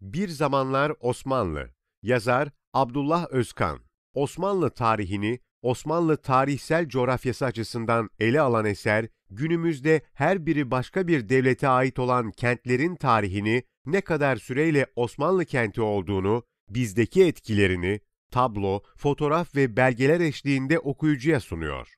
Bir Zamanlar Osmanlı Yazar Abdullah Özkan Osmanlı tarihini Osmanlı tarihsel coğrafyası açısından ele alan eser, günümüzde her biri başka bir devlete ait olan kentlerin tarihini, ne kadar süreyle Osmanlı kenti olduğunu, bizdeki etkilerini, tablo, fotoğraf ve belgeler eşliğinde okuyucuya sunuyor.